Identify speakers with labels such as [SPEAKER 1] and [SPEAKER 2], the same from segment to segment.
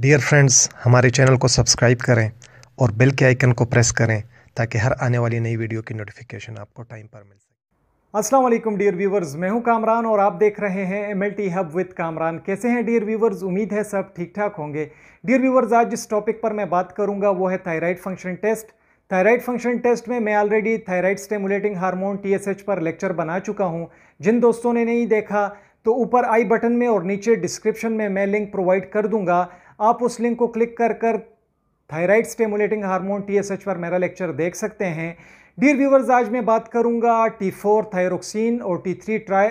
[SPEAKER 1] dear friends हमारे channel को subscribe करें और बेल के आइकन को प्रेस करें ताकि हर आने वाली नई वीडियो की नोटिफिकेशन आपको टाइम पर मिल सके असलम डियर व्यूवर्स मैं हूं कामरान और आप देख रहे हैं M L T hub with Kamran कैसे हैं डियर व्यूवर्स उम्मीद है सब ठीक ठाक होंगे डियर व्यूवर्स आज जिस टॉपिक पर मैं बात करूंगा वो है thyroid function test thyroid function test में मैं already thyroid stimulating hormone T पर लेक्चर बना चुका हूँ जिन दोस्तों ने नहीं देखा तो ऊपर आई बटन में और नीचे डिस्क्रिप्शन में मैं लिंक प्रोवाइड कर दूंगा आप उस लिंक को क्लिक कर कर थायराइड स्टेमुलेटिंग हार्मोन एच पर मेरा लेक्चर देख सकते हैं डियर व्यूवर्स आज मैं बात करूंगा टी फोर थायरोक्सिन और टी थ्री ट्राई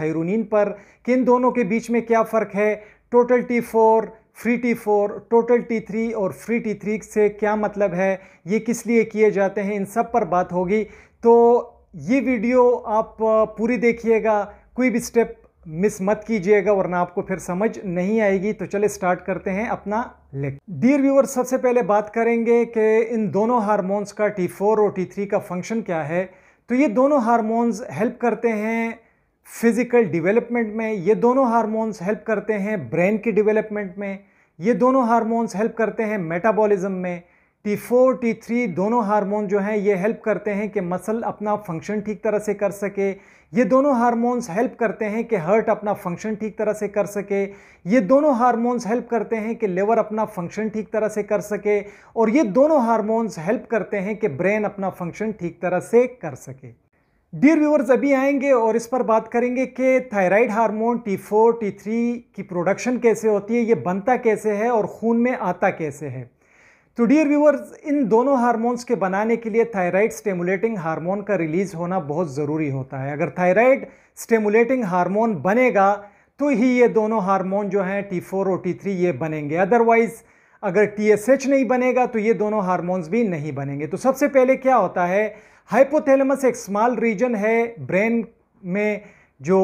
[SPEAKER 1] थायरोनिन पर किन दोनों के बीच में क्या फ़र्क है total T four free T four total T three और फ्री टी थ्री से क्या मतलब है ये किस लिए किए जाते हैं इन सब पर बात होगी तो ये वीडियो आप पूरी देखिएगा कोई भी स्टेप मिस मत कीजिएगा वरना आपको फिर समझ नहीं आएगी तो चले स्टार्ट करते हैं अपना लेक्चर डियर व्यूअर सबसे पहले बात करेंगे कि इन दोनों हारमोन्स का टी फोर और टी थ्री का फंक्शन क्या है तो ये दोनों हारमोन्स हेल्प करते हैं फिज़िकल डिवेलपमेंट में ये दोनों हारमोन्स हेल्प करते हैं ब्रेन की डिवेलपमेंट में ये दोनों हारमोन्स हेल्प करते हैं मेटाबॉलिज्म में टी फोर टी थ्री दोनों हार्मोन जो हैं ये हेल्प करते हैं कि मसल अपना फंक्शन ठीक तरह से कर सके ये दोनों हार्मोन्स हेल्प करते हैं कि हर्ट अपना फंक्शन ठीक तरह से कर सके ये दोनों हार्मोन्स हेल्प करते हैं कि लिवर अपना फंक्शन ठीक तरह से कर सके और ये दोनों हार्मोन्स हेल्प करते हैं कि ब्रेन अपना फंक्शन ठीक तरह से कर सके डियर व्यूवर्स अभी आएंगे और इस पर बात करेंगे कि thyroid hormone T four T three की प्रोडक्शन कैसे होती है ये बनता कैसे है और खून में आता कैसे है तो डियर व्यूअर्स इन दोनों हार्मोन्स के बनाने के लिए थायराइड स्टेमुलेटिंग हार्मोन का रिलीज होना बहुत ज़रूरी होता है अगर थायराइड स्टेमुलेटिंग हार्मोन बनेगा तो ही ये दोनों हार्मोन जो हैं टी फोर और टी थ्री ये बनेंगे अदरवाइज़ अगर टी एस एच नहीं बनेगा तो ये दोनों हार्मोन्स भी नहीं बनेंगे तो सबसे पहले क्या होता है हाइपोथेलमस एक स्मॉल रीजन है ब्रेन में जो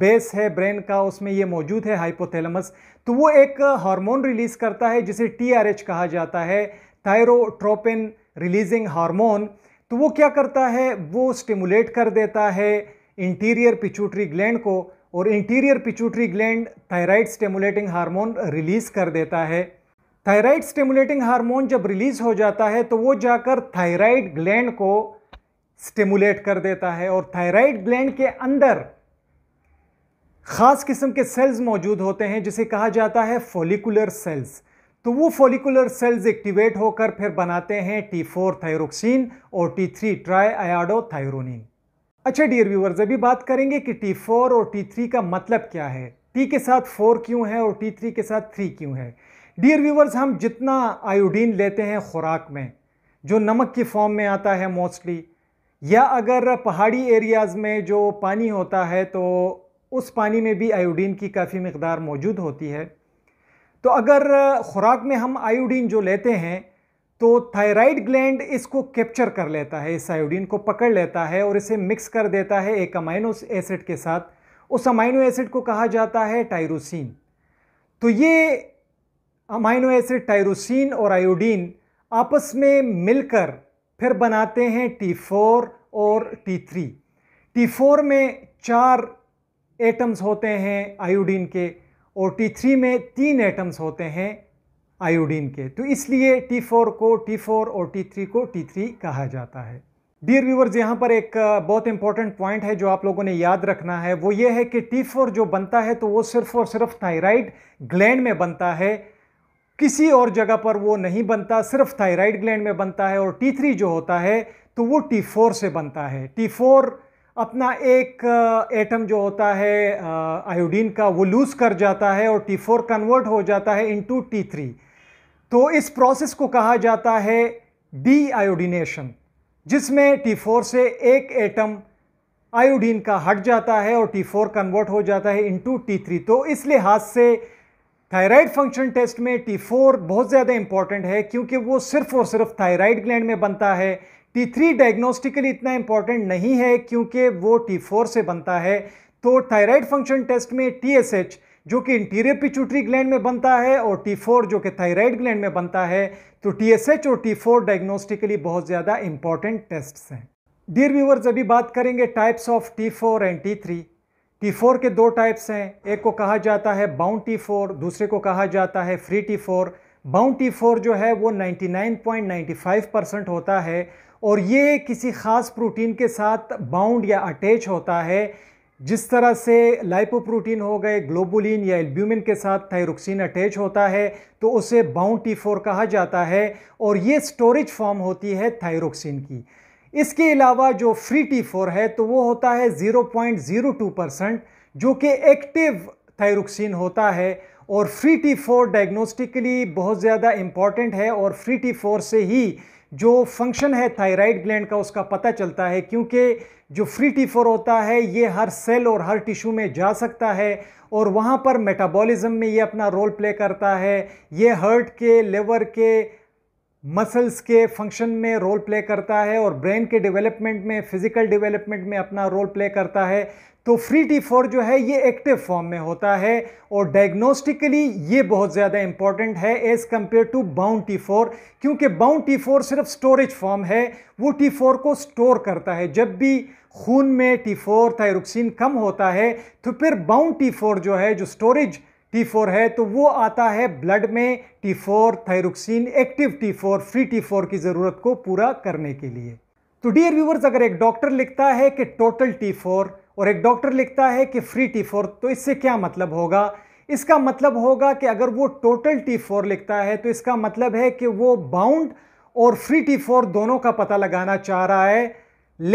[SPEAKER 1] बेस है ब्रेन का उसमें ये मौजूद है हाइपोथेलमस तो वो एक हार्मोन रिलीज़ करता है जिसे टीआरएच कहा जाता है थायरोट्रोपिन रिलीजिंग हार्मोन तो वो क्या करता है वो स्टिमुलेट कर देता है इंटीरियर पिचूटरी ग्लैंड को और interior pituitary gland thyroid stimulating hormone release कर देता है थायराइड स्टिमुलेटिंग हार्मोन जब रिलीज़ हो जाता है तो वो जाकर थायराइड ग्लैंड को स्टिमुलेट कर देता है और थायराइड ग्लैंड के अंदर खास किस्म के सेल्स मौजूद होते हैं जिसे कहा जाता है फोलिकुलर सेल्स तो वो फोलिकुलर सेल्स एक्टिवेट होकर फिर बनाते हैं टी फोर थायरोक्सिन और टी थ्री ट्राईआडोथायरोनिन अच्छा डियर व्यूवर्स अभी बात करेंगे कि टी फोर और टी थ्री का मतलब क्या है टी के साथ फोर क्यों है और टी थ्री के साथ थ्री क्यों है डियर व्यूवर्स हम जितना आयोडीन लेते हैं खुराक में जो नमक की फॉर्म में आता है मोस्टली या अगर पहाड़ी एरियाज़ में जो पानी होता है तो उस पानी में भी आयोडीन की काफ़ी मकदार मौजूद होती है तो अगर ख़ुराक में हम आयोडीन जो लेते हैं तो थायराइड ग्लैंड इसको कैप्चर कर लेता है इस आयोडीन को पकड़ लेता है और इसे मिक्स कर देता है एक अमाइनो एसिड के साथ उस अमाइनो एसिड को कहा जाता है टायरोसिन तो ये अमाइनो एसिड टायरोसिन और आयोडीन आपस में मिलकर फिर बनाते हैं टी फोर और टी थ्री टी फोर में चार एटम्स होते हैं आयोडीन के और T3 में तीन एटम्स होते हैं आयोडीन के तो इसलिए T4 को T4 और T3 को T3 कहा जाता है डियर व्यूवर्स यहाँ पर एक बहुत इंपॉर्टेंट पॉइंट है जो आप लोगों ने याद रखना है वो ये है कि T4 जो बनता है तो वो सिर्फ और सिर्फ थायराइड ग्लैंड में बनता है किसी और जगह पर वो नहीं बनता सिर्फ थायराइड ग्लैंड में बनता है और T3 जो होता है तो वो T4 से बनता है T4 अपना एक एटम जो होता है आयोडीन का वो लूज़ कर जाता है और टी फोर कन्वर्ट हो जाता है इनटू टी थ्री तो इस प्रोसेस को कहा जाता है डी आयोडीनेशन जिसमें टी फोर से एक एटम आयोडीन का हट जाता है और टी फोर कन्वर्ट हो जाता है इनटू टी थ्री तो इस लिहाज से थायराइड फंक्शन टेस्ट में टी फोर बहुत ज़्यादा इंपॉर्टेंट है क्योंकि वो सिर्फ और सिर्फ थायराइड ग्लैंड में बनता है टी थ्री डायग्नोस्टिकली इतना इंपॉर्टेंट नहीं है क्योंकि वो टी फोर से बनता है तो थायराइड फंक्शन टेस्ट में टी एस एच जो कि इंटीरियर पिचुटरी ग्लैंड में बनता है और टी फोर जो कि थायराइड ग्लैंड में बनता है तो टी एस एच और टी फोर डायग्नोस्टिकली बहुत ज़्यादा इंपॉर्टेंट टेस्ट हैं डियर व्यूवर्स अभी बात करेंगे types of T four and T three T four के दो टाइप्स हैं एक को कहा जाता है बाउंड टी फोर दूसरे को कहा जाता है free T four bound T four जो है वो ninety ninety nine point five percent होता है और ये किसी ख़ास प्रोटीन के साथ बाउंड या अटैच होता है जिस तरह से लाइपोप्रोटीन हो गए ग्लोबुलिन या एल्ब्यूमिन के साथ थायरोक्सिन अटैच होता है तो उसे बाउंड टी फोर कहा जाता है और ये स्टोरेज फॉर्म होती है थायरोक्सिन की इसके अलावा जो फ्री टी फोर है तो वो होता है 0.02 परसेंट जो कि एक्टिव थायरोक्सिन होता है और फ्री टी फोर डायग्नोस्टिकली बहुत ज़्यादा इम्पॉर्टेंट है और फ्री टी फोर से ही जो फंक्शन है थायराइड ग्लैंड का उसका पता चलता है क्योंकि जो फ्री टी फोर होता है ये हर सेल और हर टिश्यू में जा सकता है और वहाँ पर मेटाबॉलिज्म में ये अपना रोल प्ले करता है ये हर्ट के लेवर के मसल्स के फंक्शन में रोल प्ले करता है और ब्रेन के डेवलपमेंट में फिजिकल डेवलपमेंट में अपना रोल प्ले करता है तो फ्री टी फोर जो है ये एक्टिव फॉर्म में होता है और डायग्नोस्टिकली ये बहुत ज़्यादा इंपॉर्टेंट है as compare to bound T four क्योंकि बाउंड टी फोर सिर्फ स्टोरेज फॉर्म है वो टी फोर को स्टोर करता है जब भी खून में टी फोर थायरोक्सिन कम होता है तो फिर बाउंड टी फोर जो है जो स्टोरेज टी फोर है तो वो आता है ब्लड में T four thyroxine active T four free T four की ज़रूरत को पूरा करने के लिए तो डियर व्यूवर्स अगर एक डॉक्टर लिखता है कि टोटल टी फोर और एक डॉक्टर लिखता है कि फ्री टी फोर तो इससे क्या मतलब होगा इसका मतलब होगा कि अगर वो टोटल टी फोर लिखता है तो इसका मतलब है कि वो बाउंड और फ्री टी फोर दोनों का पता लगाना चाह रहा है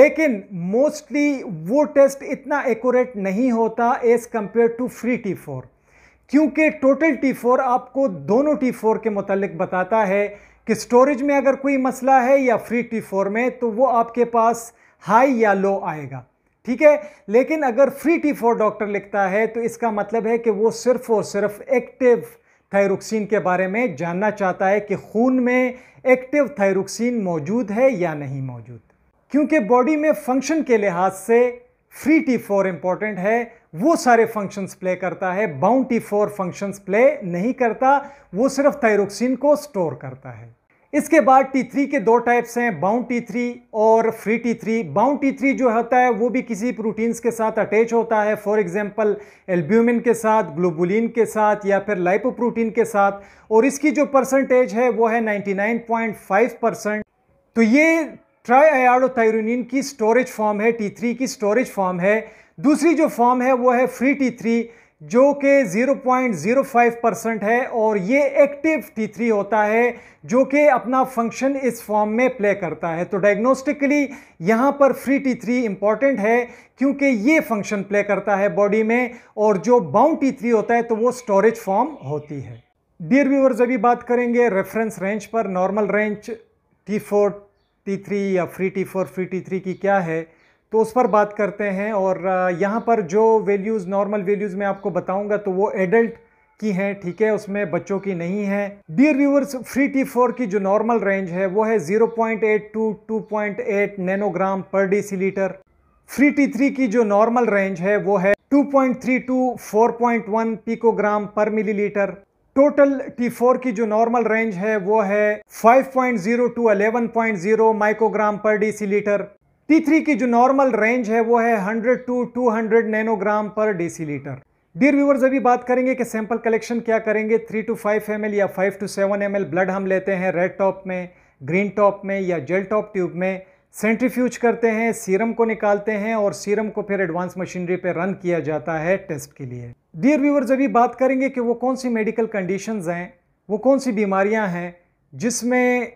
[SPEAKER 1] लेकिन मोस्टली वो टेस्ट इतना एक्यूरेट नहीं होता as compare to free T four क्योंकि टोटल टी फोर आपको दोनों टी फोर के मतलब बताता है कि स्टोरेज में अगर कोई मसला है या फ्री टी फोर में तो वो आपके पास हाई या लो आएगा ठीक है लेकिन अगर फ्री टी फोर डॉक्टर लिखता है तो इसका मतलब है कि वो सिर्फ और सिर्फ एक्टिव थायरुक्सिन के बारे में जानना चाहता है कि खून में एक्टिव थायरुक्सिन मौजूद है या नहीं मौजूद क्योंकि बॉडी में फंक्शन के लिहाज से फ्री टी फोर इंपॉर्टेंट है वो सारे फंक्शंस प्ले करता है bound T four functions play नहीं करता वो सिर्फ थायरोक्सिन को स्टोर करता है इसके बाद टी थ्री के दो टाइप्स हैं बाउंड टी थ्री और free T three bound T three जो होता है वो भी किसी प्रोटीन्स के साथ अटैच होता है फॉर एग्जांपल एल्ब्यूमिन के साथ ग्लोबुलिन के साथ या फिर लाइपोप्रोटीन के साथ और इसकी जो परसेंटेज है वो है 99.5 परसेंट तो ये ट्राई की स्टोरेज फॉर्म है टी थ्री की स्टोरेज फॉर्म है दूसरी जो फॉर्म है वो है फ्री टी थ्री जो कि 0.05 परसेंट है और ये एक्टिव टी थ्री होता है जो कि अपना फंक्शन इस फॉर्म में प्ले करता है तो डायग्नोस्टिकली यहाँ पर फ्री टी थ्री इम्पॉर्टेंट है क्योंकि ये फंक्शन प्ले करता है बॉडी में और जो बाउंड टी थ्री होता है तो वो स्टोरेज फॉर्म होती है डियर व्यूवर्स अभी बात करेंगे रेफरेंस रेंज पर normal range T four T three या free T four free T three की क्या है तो उस पर बात करते हैं और यहाँ पर जो वैल्यूज़ नॉर्मल वैल्यूज़ मैं आपको बताऊँगा तो वो एडल्ट की हैं ठीक है उसमें बच्चों की नहीं है dear viewers free T four की जो नॉर्मल रेंज है वो है 0.8 to 2.8 nanogram per decilitre free T three की जो नॉर्मल रेंज है वो है 2.3 to one picogram per millilitre total T4 की जो नॉर्मल रेंज है वो है 5.0 टू 11.0 माइक्रोग्राम पर डीसीलीटर T3 की जो नॉर्मल रेंज है वो है 100 to 200 nanogram per litre dear viewers अभी बात करेंगे कि सैंपल कलेक्शन क्या करेंगे 3 टू 5 एम या 5 टू 7 एम ब्लड हम लेते हैं रेड टॉप में ग्रीन टॉप में या जेल टॉप ट्यूब में सेंट्रीफ्यूज करते हैं सीरम को निकालते हैं और सीरम को फिर एडवांस मशीनरी पे रन किया जाता है टेस्ट के लिए डियर व्यूवर्स अभी बात करेंगे कि वो कौन सी मेडिकल कंडीशंस हैं वो कौन सी बीमारियां हैं जिसमें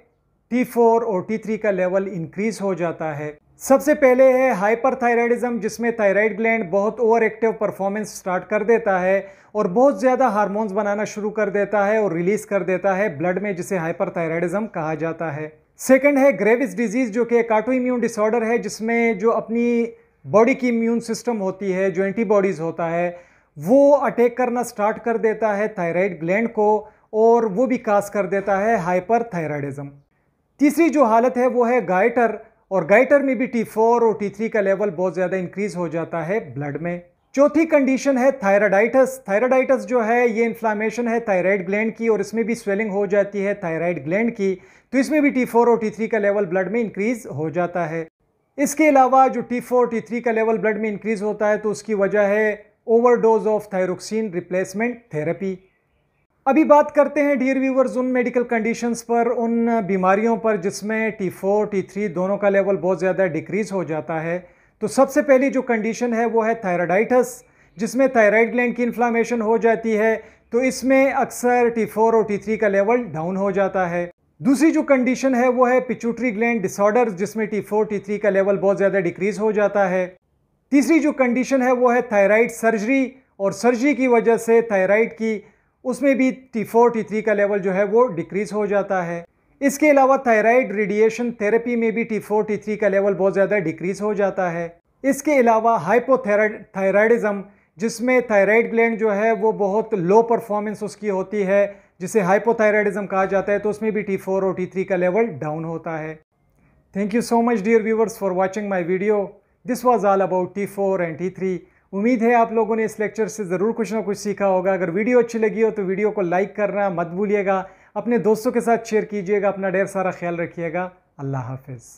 [SPEAKER 1] टी फोर और टी थ्री का लेवल इंक्रीज हो जाता है सबसे पहले है हाइपर थायराइडिज्म जिसमें थायराइड ग्लैंड बहुत ओवर एक्टिव परफॉर्मेंस स्टार्ट कर देता है और बहुत ज़्यादा हार्मोन्स बनाना शुरू कर देता है और रिलीज़ कर देता है ब्लड में जिसे हाइपर थायराइडिज्म कहा जाता है सेकंड है ग्रेविस डिजीज़ जो कि एक इम्यून डिसऑर्डर है जिसमें जो अपनी बॉडी की इम्यून सिस्टम होती है जो एंटीबॉडीज़ होता है वो अटैक करना स्टार्ट कर देता है थायराइड ग्लैंड को और वो भी कास कर देता है हाइपर थायराइडिज़म तीसरी जो हालत है वो है गाइटर और गाइटर में भी टी फोर और टी थ्री का लेवल बहुत ज़्यादा इंक्रीज़ हो जाता है ब्लड में चौथी कंडीशन है थायराडाइटस थायराडाइटस जो है ये इन्फ्लामेशन है थायराइड ग्लैंड की और इसमें भी स्वेलिंग हो जाती है थायराइड ग्लैंड की तो इसमें भी टी फोर और टी थ्री का लेवल ब्लड में इंक्रीज हो जाता है इसके अलावा जो टी फोर टी थ्री का लेवल ब्लड में इंक्रीज होता है तो उसकी वजह है overdose of thyroxine replacement therapy अभी बात करते हैं डियर व्यूवर्स उन मेडिकल कंडीशंस पर उन बीमारियों पर जिसमें टी फोर टी थ्री दोनों का लेवल बहुत ज़्यादा डिक्रीज़ हो जाता है तो सबसे पहली जो कंडीशन है वो है थायराइडाइटिस जिसमें थायराइड ग्लैंड की इन्फ्लामेशन हो जाती है तो इसमें अक्सर टी फोर और टी थ्री का लेवल डाउन हो जाता है दूसरी जो कंडीशन है वो है पिचुटरी ग्लैंड डिसऑर्डर जिसमें टी फोर टी थ्री का लेवल बहुत ज़्यादा डिक्रीज हो जाता है तीसरी जो कंडीशन है वो है थायराइड सर्जरी और सर्जरी की वजह से थायराइड की उसमें भी टी T3 टी थ्री का लेवल जो है वो डिक्रीज़ हो जाता है इसके अलावा थायराइड रेडिएशन थेरेपी में भी टी फोर टी थ्री का लेवल बहुत ज़्यादा डिक्रीज हो जाता है इसके अलावा हाइपोथायराइडिज्म जिसमें थायराइड ग्लैंड जो है वो बहुत लो परफॉर्मेंस उसकी होती है जिसे हाइपोथायराइडिज्म कहा जाता है तो उसमें भी टी फोर और टी थ्री का लेवल डाउन होता है thank you so much dear viewers for watching my video this was all about T four and T three उम्मीद है आप लोगों ने इस लेक्चर से ज़रूर कुछ ना कुछ सीखा होगा अगर वीडियो अच्छी लगी हो तो वीडियो को लाइक करना मत भूलिएगा अपने दोस्तों के साथ शेयर कीजिएगा अपना ढेर सारा ख्याल रखिएगा अल्लाह हाफिज़